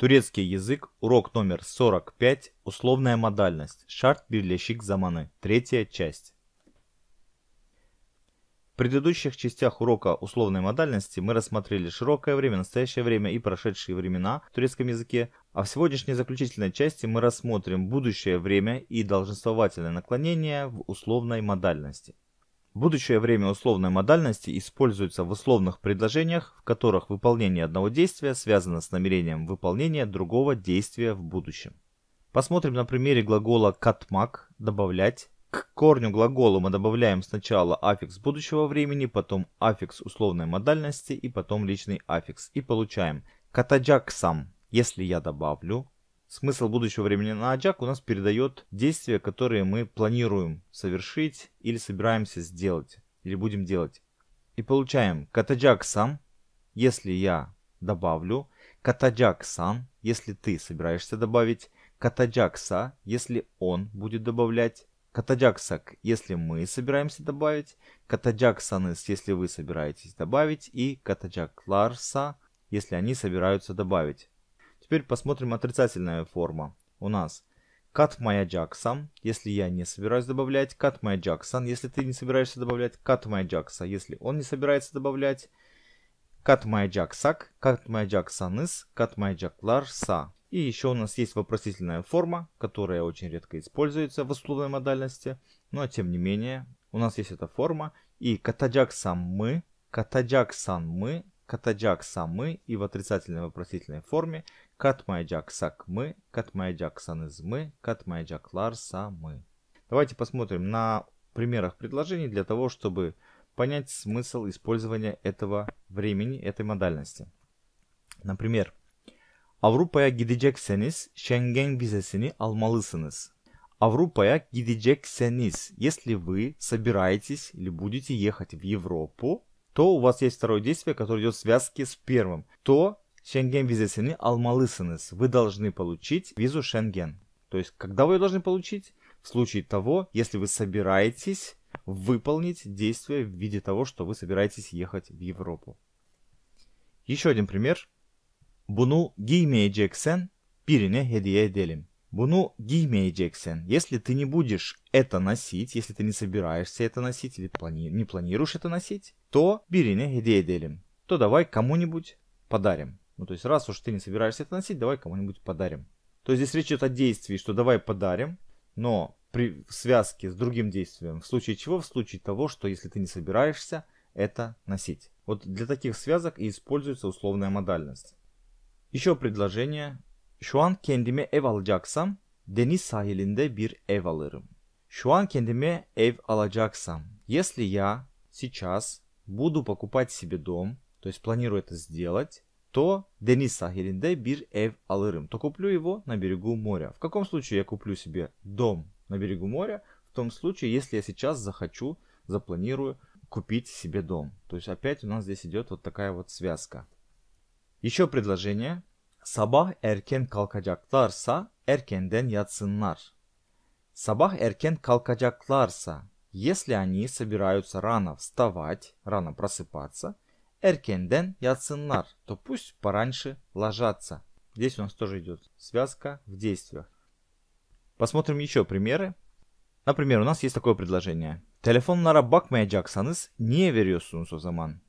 Турецкий язык, урок номер 45, условная модальность, шарт бирлешик заманы, третья часть. В предыдущих частях урока условной модальности мы рассмотрели широкое время, настоящее время и прошедшие времена в турецком языке, а в сегодняшней заключительной части мы рассмотрим будущее время и долженствовательное наклонение в условной модальности. Будущее время условной модальности используется в условных предложениях, в которых выполнение одного действия связано с намерением выполнения другого действия в будущем. Посмотрим на примере глагола «катмак» – «добавлять». К корню глагола мы добавляем сначала аффикс будущего времени, потом аффикс условной модальности и потом личный аффикс. И получаем «катаджаксам», если я добавлю, Смысл будущего времени на Аджак у нас передает действия, которые мы планируем совершить или собираемся сделать, или будем делать. И получаем катаджак сам, если я добавлю, катаджак сам, если ты собираешься добавить, катаджакса, если он будет добавлять, катаджаксак, если мы собираемся добавить, катаджаксаныс, если вы собираетесь добавить, и катаджакларса, если они собираются добавить. Теперь посмотрим отрицательная форма. У нас cut my ajaxa, если я не собираюсь добавлять, cut my ajaxan, если ты не собираешься добавлять, cut my ajaxa, если он не собирается добавлять, cut my ajaxac, cut my ajaxanis, cut my ajaxlarsa. И еще у нас есть вопросительная форма, которая очень редко используется в условной модальности, но тем не менее у нас есть эта форма. И катаджаксан мы, катаджаксан мы, катаджак самы и в отрицательной вопросительной форме катмайджак сакмы, катмайджак санызмы, катмайджак ларсамы. Давайте посмотрим на примерах предложений для того, чтобы понять смысл использования этого времени, этой модальности. Например, Avrupa'ya gidecekseniz Schengen vizesini almalısınız. Avrupa'ya gidecekseniz, если вы собираетесь или будете ехать в Европу, то у вас есть второе действие, которое идет в связке с первым. То Шенген визесini almalısınız. Вы должны получить визу Шенген. То есть, когда вы ее должны получить? В случае того, если вы собираетесь выполнить действие в виде того, что вы собираетесь ехать в Европу. Еще один пример. Bunu giymeyeceksen birine hediye edelim. Bunu giymeyeceksin. Если ты не будешь это носить, если ты не собираешься это носить или плани не планируешь это носить, то birine hediye edelim. То давай кому-нибудь подарим. Ну, то есть, раз уж ты не собираешься это носить, давай кому-нибудь подарим. То есть, здесь речь идет о действии, что давай подарим, но при связке с другим действием. В случае чего? В случае того, что если ты не собираешься это носить. Вот для таких связок и используется условная модальность. Еще предложение Şu an kendime ev alacaksam deniz sahilinde bir ev alırım. Şu an kendime ev alacaksam, если я сейчас буду покупать себе дом, то есть планирую это сделать, то Денис Сахелинде бир эв алырым, то куплю его на берегу моря. В каком случае я куплю себе дом на берегу моря? В том случае, если я сейчас захочу, запланирую купить себе дом. То есть опять у нас здесь идет вот такая вот связка. Еще предложение sabah erken kalkacaklarsa erkenden yatsınlar. Sabah erken kalkacaklarsa, если они собираются рано вставать, рано просыпаться, erkenden yatsınlar, то пусть пораньше ложатся. Здесь у нас тоже идет связка в действиях. Посмотрим еще примеры. Например, у нас есть такое предложение. Telefonlara bakmayacaksanız не veriyorsunuz o zaman?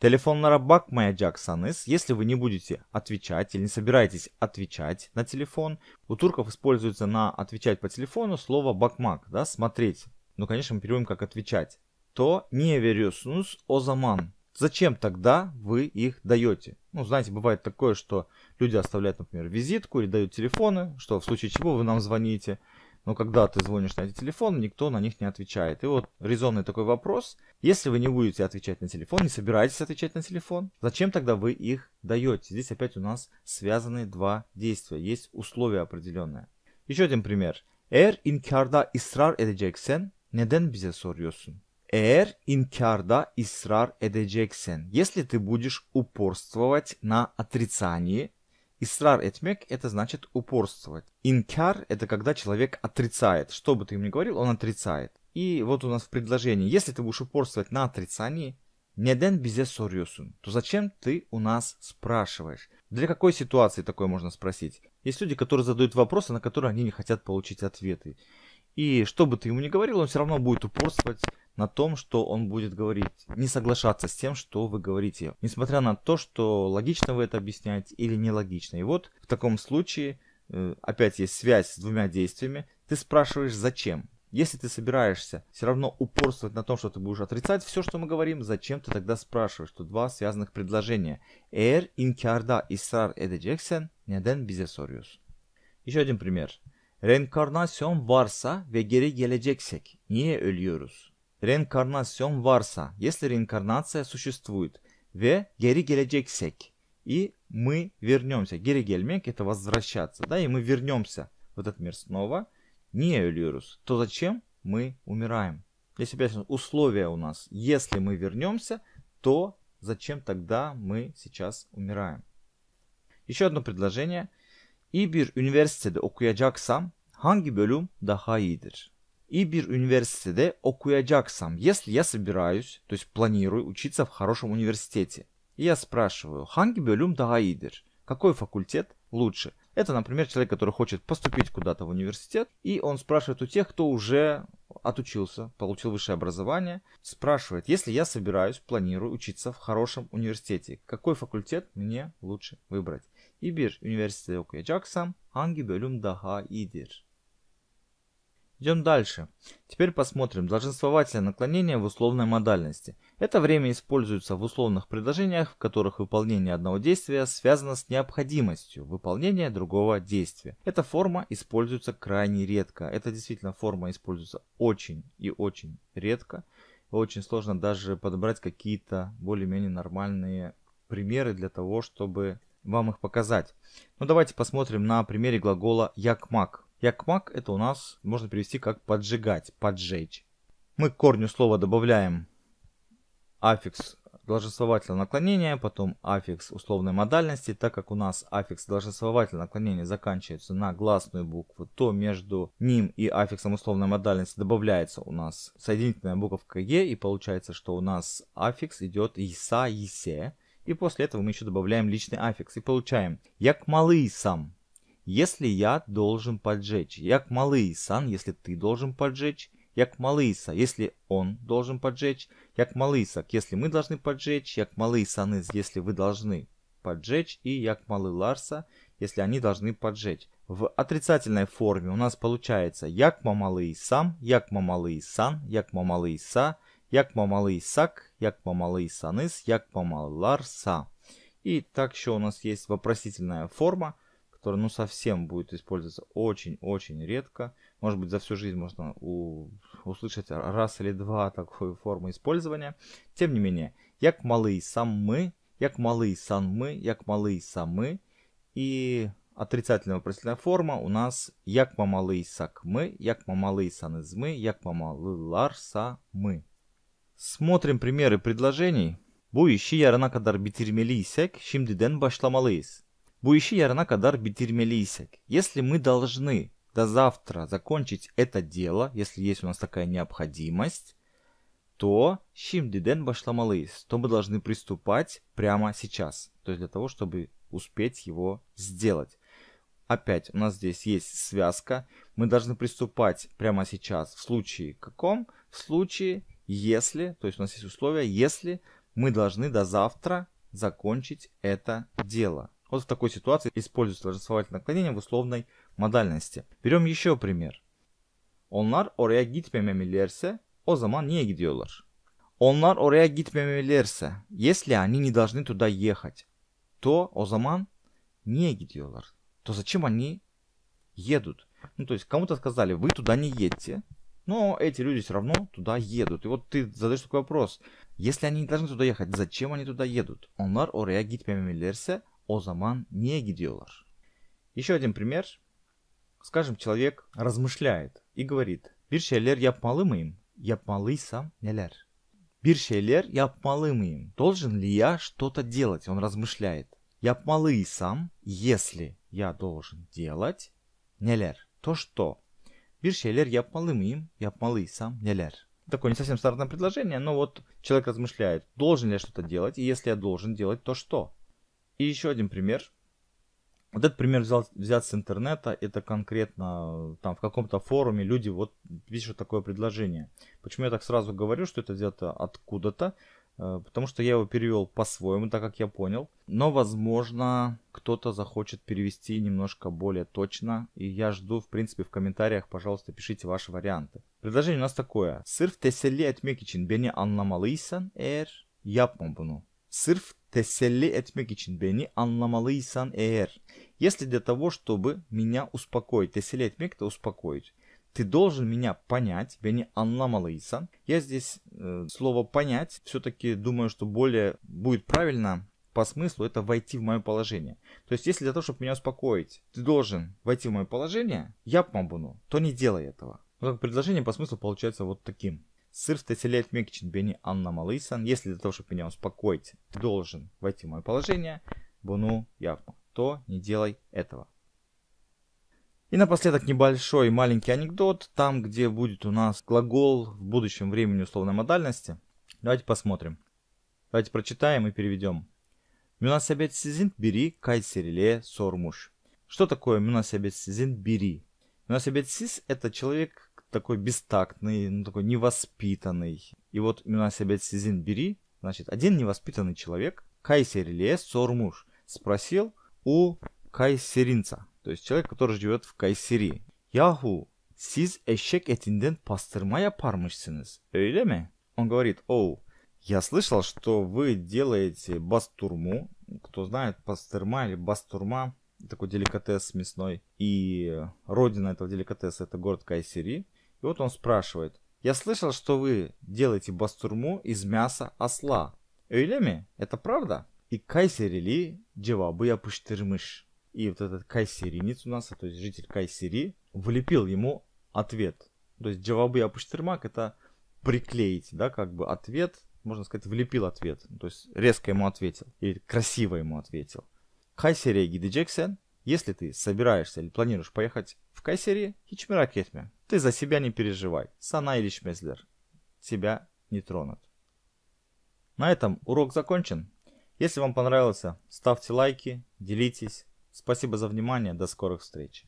Telefonlara bakmayacaksanız, если вы не будете отвечать или не собираетесь отвечать на телефон, у турков используется на отвечать по телефону слово bakmak, да, смотреть. Ну, конечно, мы переводим как отвечать. То не veriyorsunuz o zaman. Зачем тогда вы их даете? Ну, знаете, бывает такое, что люди оставляют, например, визитку или дают телефоны, что в случае чего вы нам звоните но когда ты звонишь на эти телефоны, никто на них не отвечает. И вот резонный такой вопрос. Если вы не будете отвечать на телефон, не собираетесь отвечать на телефон, зачем тогда вы их даете? Здесь опять у нас связаны два действия. Есть условия определенные. Еще один пример. Eğer inkarda ısrar edeceksen neden bize soruyorsun? Eğer inkarda ısrar edeceksen. Если ты будешь упорствовать на отрицании, Исрар этмек – это значит упорствовать. Инкар – это когда человек отрицает. Что бы ты ему ни говорил, он отрицает. И вот у нас в предложении. Если ты будешь упорствовать на отрицании, неден бизе сориосун, то зачем ты у нас спрашиваешь? Для какой ситуации такое можно спросить? Есть люди, которые задают вопросы, на которые они не хотят получить ответы. И что бы ты ему ни говорил, он все равно будет упорствовать на том, что он будет говорить, не соглашаться с тем, что вы говорите, несмотря на то, что логично вы это объяснять или нелогично. И вот в таком случае э, опять есть связь с двумя действиями. Ты спрашиваешь, зачем? Если ты собираешься все равно упорствовать на том, что ты будешь отрицать все, что мы говорим, зачем ты тогда спрашиваешь, что два связанных предложения «Eğer inkarda ısrar edeceksen neden bize soruyorsun?» Еще один пример. Reenkarnasyon varsa ve geri geleceksek niye ölüyoruz? Reenkarnasyon varsa, если реинкарнация существует, ve geri geleceksek, и мы вернемся. Geri gelmek это возвращаться, да, и мы вернемся в этот мир снова, не ölüyoruz, то зачем мы умираем? Если опять условия у нас, если мы вернемся, то зачем тогда мы сейчас умираем? Еще одно предложение – İyi bir üniversitede okuyacaksam hangi bölüm daha iyidir? И bir üniversitede okuyacaksam, если я собираюсь, то есть планирую учиться в хорошем университете, я спрашиваю, hangi bölüm daha iyidir? Какой факультет лучше? Это, например, человек, который хочет поступить куда-то в университет, и он спрашивает у тех, кто уже отучился, получил высшее образование, спрашивает, если я собираюсь, планирую учиться в хорошем университете, какой факультет мне лучше выбрать? İyi bir üniversitede okuyacaksam hangi бölüm daha iyidir? Идем дальше. Теперь посмотрим долженствовательное наклонение в условной модальности. Это время используется в условных предложениях, в которых выполнение одного действия связано с необходимостью выполнения другого действия. Эта форма используется крайне редко. Это действительно форма используется очень и очень редко. Очень сложно даже подобрать какие-то более-менее нормальные примеры для того, чтобы вам их показать. Но ну, давайте посмотрим на примере глагола «якмак». «Якмак» — это у нас можно перевести как «поджигать», «поджечь». Мы к корню слова добавляем аффикс должествовательного наклонения, потом аффикс условной модальности. Так как у нас аффикс должествовательного наклонения заканчивается на гласную букву, то между ним и аффиксом условной модальности добавляется у нас соединительная буковка «е», и получается, что у нас аффикс идет «иса», «исе». И после этого мы еще добавляем личный аффикс и получаем «як малый сам». Если я должен поджечь, як малый сан, если ты должен поджечь, як малыйса, если он должен поджечь, як малысак, если мы должны поджечь, як малый саныз, если вы должны поджечь, и як малый ларса, если они должны поджечь. В отрицательной форме у нас получается як мамалый сам, як мамалый сан, як мамалый са, сак, Якмамалыйсак, Якмамалыйсаныс, Якмамаларса. И так еще у нас есть вопросительная форма, которая ну совсем будет использоваться очень-очень редко. Может быть за всю жизнь можно у... услышать раз или два такой формы использования. Тем не менее, як малый сам мы, як малый сам мы, як малый сам мы. И отрицательная вопросительная форма у нас як мамалый сак мы, як мамалый саныз мы, як мамалый лар са мы. Смотрим примеры предложений. Bu işi yarına kadar bitirmeliysek şimdiden başlamalıyız. Bu işi yarına kadar bitirмелиисек. Если мы должны до завтра закончить это дело, если есть у нас такая необходимость, то şimdiden başlamalıyız. То мы должны приступать прямо сейчас. То есть для того, чтобы успеть его сделать. Опять у нас здесь есть связка. Мы должны приступать прямо сейчас. В случае каком? В случае, если, то есть у нас есть условия, если мы должны до завтра закончить это дело. Вот в такой ситуации используется торжествовательное наклонение в условной модальности. Берем еще пример. Onlar oraya gitmememeliyse o zaman niye gidiyorlar? Onlar oraya gitmememeliyse, если они не должны туда ехать, то o zaman niye gidiyorlar? То зачем они едут? Ну, то есть кому-то сказали, вы туда не едьте, но эти люди все равно туда едут. И вот ты задаешь такой вопрос. Если они не должны туда ехать, зачем они туда едут? Onlar oraya gitmemeliyse о заман не gidiyorlar? Еще один пример. Скажем, человек размышляет и говорит. Bir şeyler yapmalı mıyım? Yapmalıysam neler? Bir şeyler yapmalı им Должен ли я что-то делать? Он размышляет. сам если я должен делать, neler? То что? Bir şeyler yapmalı мыйым? Yapmalıysa neler? Такое не совсем стандартное предложение, но вот человек размышляет, должен ли я что-то делать, и если я должен делать, то что? И еще один пример. Вот этот пример взял, взят с интернета, это конкретно там в каком-то форуме люди вот пишут такое предложение. Почему я так сразу говорю, что это взято откуда-то? Э, потому что я его перевел по-своему, так как я понял. Но, возможно, кто-то захочет перевести немножко более точно. И я жду, в принципе, в комментариях, пожалуйста, пишите ваши варианты. Предложение у нас такое. Sırf teselli etmek için beni anlamalıysan эр yapma bunu. Sırf teselli etmek için beni эр. Если для того, чтобы меня успокоить. Теселли etmek это успокоить. Ты должен меня понять, beni anlamalıysan. Я здесь Э, слово «понять» все-таки думаю, что более будет правильно по смыслу это войти в мое положение. То есть, если для того, чтобы меня успокоить, ты должен войти в мое положение, я помогу, ну, то не делай этого. Ну, как предложение по смыслу получается вот таким. Сыр селет мекчин бени анна малысан. Если для того, чтобы меня успокоить, ты должен войти в мое положение, буну я, то не делай этого. И напоследок небольшой маленький анекдот, там где будет у нас глагол в будущем времени условной модальности. Давайте посмотрим. Давайте прочитаем и переведем. Münasebetsizin бери Кайсериле сормуш. Что такое münasebetsizin biri? Münasebetsиз – это человек такой бестактный, ну, такой невоспитанный. И вот münasebetsizin бери, значит, один невоспитанный человек, Кайсериле сормуш, спросил у кайсеринца – то есть человек, который живет в Кайсери. Яху, сиз eşek etinden pastırma yaparmışsınız, öyle mi? Он говорит, оу, я слышал, что вы делаете бастурму. Кто знает, пастырма или бастурма, такой деликатес мясной. И родина этого деликатеса это город Кайсери. И вот он спрашивает, я слышал, что вы делаете бастурму из мяса осла. Эйлеми, это правда? И Кайсерили джевабы япыштырмыш. И вот этот кайсеринец у нас, то есть житель Кайсери, влепил ему ответ. То есть джавабы апуштырмак это приклеить, да, как бы ответ, можно сказать, влепил ответ. То есть резко ему ответил или красиво ему ответил. Кайсери Джексен, если ты собираешься или планируешь поехать в Кайсери, хичмира кетме, ты за себя не переживай. Сана или Шмезлер тебя не тронут. На этом урок закончен. Если вам понравился, ставьте лайки, делитесь, Спасибо за внимание, до скорых встреч.